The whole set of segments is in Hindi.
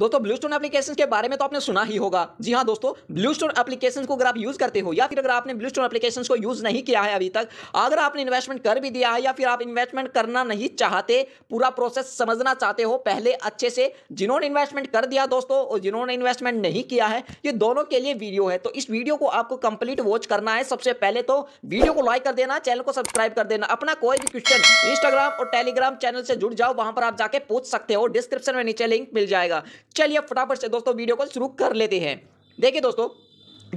दोस्तों ब्लू स्टोन एप्लीकेशन के बारे में तो आपने सुना ही होगा जी हाँ दोस्तों ब्लू स्टोन एप्लीकेशन को अगर आप यूज करते हो या फिर अगर आपने ब्लू स्टोन एप्लीकेशन को यूज नहीं किया है अभी तक अगर आपने इन्वेस्टमेंट कर भी दिया है या फिर आप इन्वेस्टमेंट करना नहीं चाहते पूरा प्रोसेस समझना चाहते हो पहले अच्छे से जिन्होंने इन्वेस्टमेंट कर दिया दोस्तों और जिन्होंने इन्वेस्टमेंट नहीं किया है ये दोनों के लिए वीडियो है तो इस वीडियो को आपको कंप्लीट वॉच करना है सबसे पहले तो वीडियो को लाइक कर देना चैनल को सब्सक्राइब कर देना अपना कोई भी क्वेश्चन इंस्टाग्राम और टेलीग्राम चैनल से जुड़ जाओ वहां पर आप जाके पूछ सकते हो डिस्क्रिप्शन में नीचे लिंक मिल जाएगा चलिए फटाफट से दोस्तों वीडियो को शुरू कर लेते हैं देखिए दोस्तों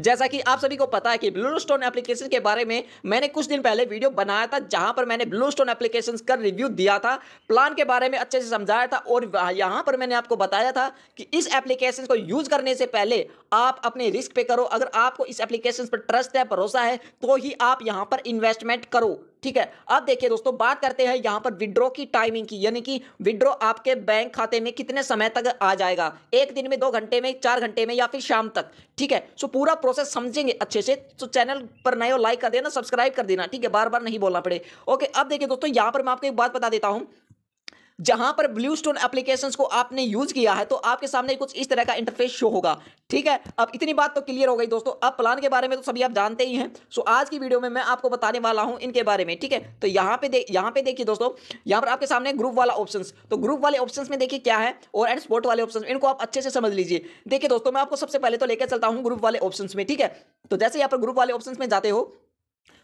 जैसा कि आप सभी को पता है कि ब्लू स्टोन एप्लीकेशन के बारे में मैंने कुछ दिन पहले वीडियो बनाया था जहां पर मैंने ब्लू स्टोन एप्लीकेशन का रिव्यू दिया था प्लान के बारे में अच्छे से समझाया था और यहां पर मैंने आपको बताया था कि इस एप्लीकेशन को यूज करने से पहले आप अपने रिस्क पे करो अगर आपको इस एप्लीकेशन पर ट्रस्ट है भरोसा है तो ही आप यहाँ पर इन्वेस्टमेंट करो ठीक है अब देखिए दोस्तों बात करते हैं यहां पर विड्रॉ की टाइमिंग की यानी कि विड्रो आपके बैंक खाते में कितने समय तक आ जाएगा एक दिन में दो घंटे में चार घंटे में या फिर शाम तक ठीक है सो पूरा प्रोसेस समझेंगे अच्छे से तो चैनल पर नए हो लाइक कर देना सब्सक्राइब कर देना ठीक है बार बार नहीं बोलना पड़े ओके अब देखिए दोस्तों यहां पर मैं आपको एक बात बता देता हूँ जहां पर ब्लू स्टोन एप्लीकेशन को आपने यूज किया है तो आपके सामने कुछ इस तरह का इंटरफेस शो होगा ठीक है अब इतनी बात तो क्लियर हो गई दोस्तों अब प्लान के बारे में तो सभी आप जानते ही हैं सो आज की वीडियो में मैं आपको बताने वाला हूं इनके बारे में ठीक है तो यहाँ पे यहां पे देखिए दोस्तों यहां पर आपके सामने ग्रुप वाला ऑप्शन तो ग्रुप वाले ऑप्शन में देखिए क्या है और एंड स्पोर्ट वाले ऑप्शन इनको आप अच्छे से समझ लीजिए देखिए दोस्तों मैं आपको सबसे पहले तो लेकर चलता हूँ ग्रुप वाले ऑप्शन में ठीक है तो जैसे यहाँ पर ग्रुप वाले ऑप्शन में जाते हो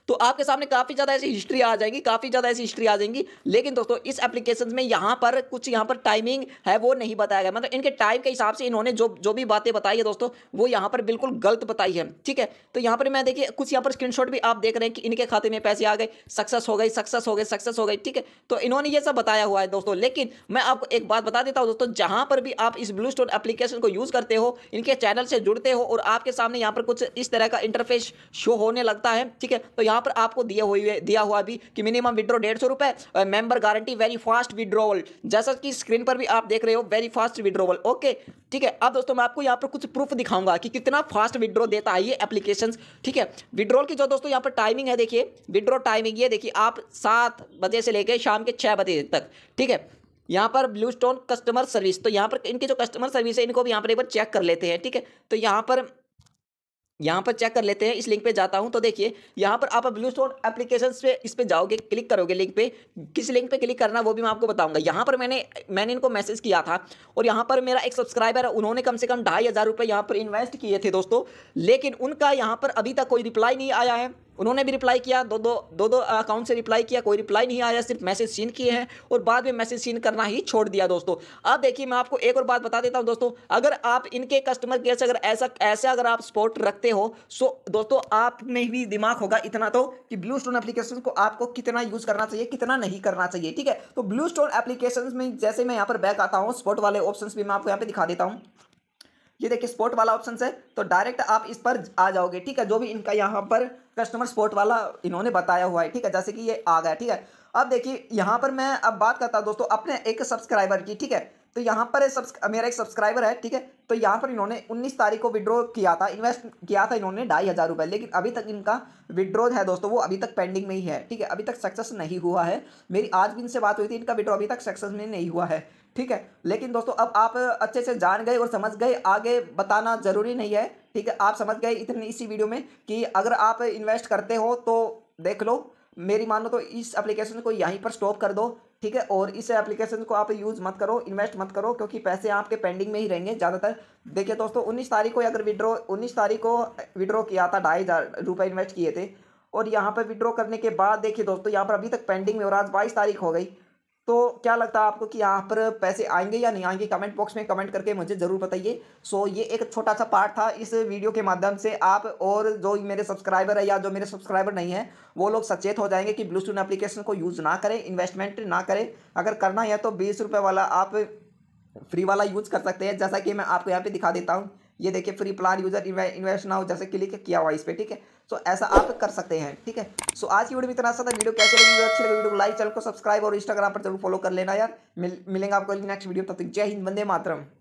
तो आपके सामने काफ़ी ज़्यादा ऐसी हिस्ट्री आ जाएगी काफ़ी ज़्यादा ऐसी हिस्ट्री आ जाएंगी लेकिन दोस्तों इस एप्लीकेशन में यहाँ पर कुछ यहाँ पर टाइमिंग है वो नहीं बताया गया मतलब इनके टाइम के हिसाब से इन्होंने जो जो भी बातें बताई है दोस्तों वो यहाँ पर बिल्कुल गलत बताई है ठीक है तो यहाँ पर मैं देखिए कुछ यहाँ पर स्क्रीन भी आप देख रहे हैं कि इनके खाते में पैसे आ गए सक्सेस हो गई सक्सेस हो गई सक्सेस हो गई ठीक है तो इन्होंने ये सब बताया हुआ है दोस्तों लेकिन मैं आपको एक बात बता देता हूँ दोस्तों जहाँ पर भी आप इस ब्लू स्टोन एप्लीकेशन को यूज़ करते हो इनके चैनल से जुड़ते हो और आपके सामने यहाँ पर कुछ इस तरह का इंटरफेस शो होने लगता है ठीक है तो यहाँ यहाँ पर आपको दिया हुई दिया हुआ भी कि मिनिमम विड्रो डेढ़ सौ रुपए member guarantee very fast withdrawal जैसा कि स्क्रीन पर भी आप देख रहे हो वेरी फास्ट विड्रोवल ओके ठीक है अब दोस्तों मैं आपको यहाँ पर कुछ प्रूफ दिखाऊंगा कि कितना फास्ट विड्रो देता है ये एप्लीकेशन ठीक है विड्रोल की जो दोस्तों यहाँ पर टाइमिंग है देखिए विड्रो टाइमिंग ये देखिए आप सात बजे से लेकर शाम के छः बजे तक ठीक है यहाँ पर ब्लू स्टोन कस्टमर सर्विस तो यहाँ पर इनकी जो कस्टमर सर्विस है इनको भी यहाँ पर एक बार चेक कर लेते हैं ठीक है तो यहाँ पर यहाँ पर चेक कर लेते हैं इस लिंक पे जाता हूँ तो देखिए यहाँ पर आप ब्लू स्टोन एप्लीकेशन पे इस पर जाओगे क्लिक करोगे लिंक पे किस लिंक पे क्लिक करना वो भी मैं आपको बताऊंगा यहाँ पर मैंने मैंने इनको मैसेज किया था और यहाँ पर मेरा एक सब्सक्राइबर है उन्होंने कम से कम ढाई हज़ार रुपये यहाँ पर इन्वेस्ट किए थे दोस्तों लेकिन उनका यहाँ पर अभी तक कोई रिप्लाई नहीं आया है उन्होंने भी रिप्लाई किया दो दो दो दो अकाउंट से रिप्लाई किया कोई रिप्लाई नहीं आया सिर्फ मैसेज सीन किए हैं और बाद में मैसेज सीन करना ही छोड़ दिया दोस्तों अब देखिए मैं आपको एक और बात बता देता हूँ दोस्तों अगर आप इनके कस्टमर केयर से अगर ऐसा ऐसा अगर आप स्पोर्ट रखते हो सो दोस्तों आप में भी दिमाग होगा इतना तो कि ब्लू स्टोन एप्लीकेशन को आपको कितना यूज़ करना चाहिए कितना नहीं करना चाहिए ठीक है तो ब्लू स्टोन एप्लीकेशन में जैसे मैं यहाँ पर बैक आता हूँ स्पोर्ट वाले ऑप्शन भी मैं आपको यहाँ पे दिखा देता हूँ ये देखिए स्पोर्ट वाला ऑप्शन है तो डायरेक्ट आप इस पर आ जाओगे ठीक है जो भी इनका यहाँ पर कस्टमर सपोर्ट वाला इन्होंने बताया हुआ है ठीक है जैसे कि ये आ गया ठीक है अब देखिए यहाँ पर मैं अब बात करता हूँ दोस्तों अपने एक सब्सक्राइबर की ठीक है तो यहाँ पर मेरा एक सब्सक्राइबर है ठीक है तो यहाँ पर इन्होंने 19 तारीख को विड्रॉ किया था इन्वेस्ट किया था इन्होंने ढाई हज़ार रुपये लेकिन अभी तक इनका विड्रॉ है दोस्तों वो अभी तक पेंडिंग में ही है ठीक है अभी तक सक्सेस नहीं हुआ है मेरी आज भी इनसे बात हुई थी इनका विड्रॉ अभी तक सक्सेस में नहीं हुआ है ठीक है लेकिन दोस्तों अब आप अच्छे से जान गए और समझ गए आगे बताना ज़रूरी नहीं है ठीक है आप समझ गए इतनी इसी वीडियो में कि अगर आप इन्वेस्ट करते हो तो देख लो मेरी मानो तो इस एप्लीकेशन को यहीं पर स्टॉप कर दो ठीक है और इस एप्लीकेशन को आप यूज़ मत करो इन्वेस्ट मत करो क्योंकि पैसे आपके पेंडिंग में ही रहेंगे ज़्यादातर देखिए दोस्तों उन्नीस तारीख को अगर विड्रॉ उन्नीस तारीख को विड्रॉ किया था ढाई हज़ार रुपये इन्वेस्ट किए थे और यहाँ पर विड्रॉ करने के बाद देखिए दोस्तों यहाँ पर अभी तक पेंडिंग में और आज बाईस तारीख हो गई तो क्या लगता है आपको कि यहाँ पर पैसे आएंगे या नहीं आएंगे कमेंट बॉक्स में कमेंट करके मुझे ज़रूर बताइए सो ये एक छोटा सा पार्ट था इस वीडियो के माध्यम से आप और जो मेरे सब्सक्राइबर है या जो मेरे सब्सक्राइबर नहीं है वो लोग सचेत हो जाएंगे कि ब्लू स्टून एप्लीकेशन को यूज़ ना करें इन्वेस्टमेंट ना करें अगर करना है तो बीस वाला आप फ्री वाला यूज़ कर सकते हैं जैसा कि मैं आपको यहाँ पर दिखा देता हूँ ये देखिए फ्री प्लान यूजर इन्वेस्ट ना हो जैसे क्लिक किया हुआ इस पर ठीक है सो ऐसा आप कर सकते हैं ठीक है सो आज की वीडियो में इतना था वीडियो कैसे लगी अच्छी लगी वीडियो को लाइक चैनल को सब्सक्राइब और इंस्टाग्राम पर जरूर फॉलो कर लेना यार मिल, मिलेंगे आपको नेक्स्ट वीडियो तब तक जय हिंद वंदे मातरम